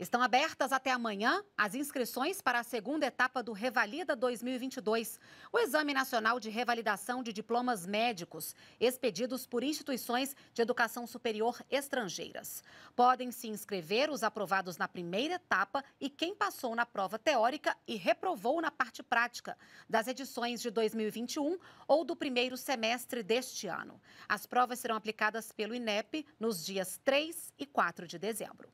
Estão abertas até amanhã as inscrições para a segunda etapa do Revalida 2022, o Exame Nacional de Revalidação de Diplomas Médicos, expedidos por instituições de educação superior estrangeiras. Podem se inscrever os aprovados na primeira etapa e quem passou na prova teórica e reprovou na parte prática das edições de 2021 ou do primeiro semestre deste ano. As provas serão aplicadas pelo INEP nos dias 3 e 4 de dezembro.